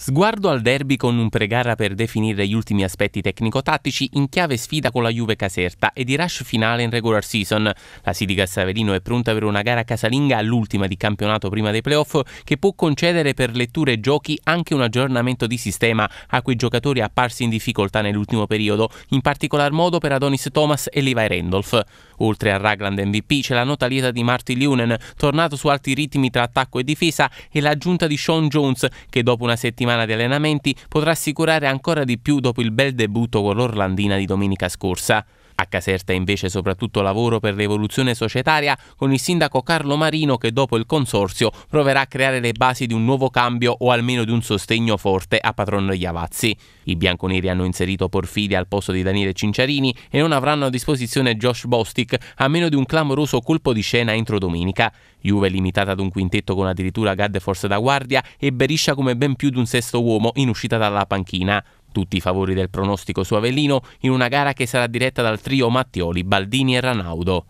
Sguardo al derby con un pregara per definire gli ultimi aspetti tecnico-tattici in chiave sfida con la Juve Caserta e di rush finale in regular season. La Sidica Saverino è pronta per una gara casalinga all'ultima di campionato prima dei playoff che può concedere per letture e giochi anche un aggiornamento di sistema a quei giocatori apparsi in difficoltà nell'ultimo periodo, in particolar modo per Adonis Thomas e Levi Randolph. Oltre al Ragland MVP c'è la nota lieta di Marty Lunen, tornato su alti ritmi tra attacco e difesa, e l'aggiunta di Sean Jones, che dopo una settimana di allenamenti potrà assicurare ancora di più dopo il bel debutto con l'Orlandina di domenica scorsa. A Caserta invece soprattutto lavoro per l'evoluzione societaria con il sindaco Carlo Marino che dopo il consorzio proverà a creare le basi di un nuovo cambio o almeno di un sostegno forte a Patron Iavazzi. I bianconeri hanno inserito Porfiri al posto di Daniele Cinciarini e non avranno a disposizione Josh Bostic a meno di un clamoroso colpo di scena entro domenica. Juve limitata ad un quintetto con addirittura Gadde Force da guardia e Beriscia come ben più di un sesto uomo in uscita dalla panchina. Tutti i favori del pronostico su Avellino in una gara che sarà diretta dal trio Mattioli, Baldini e Ranaudo.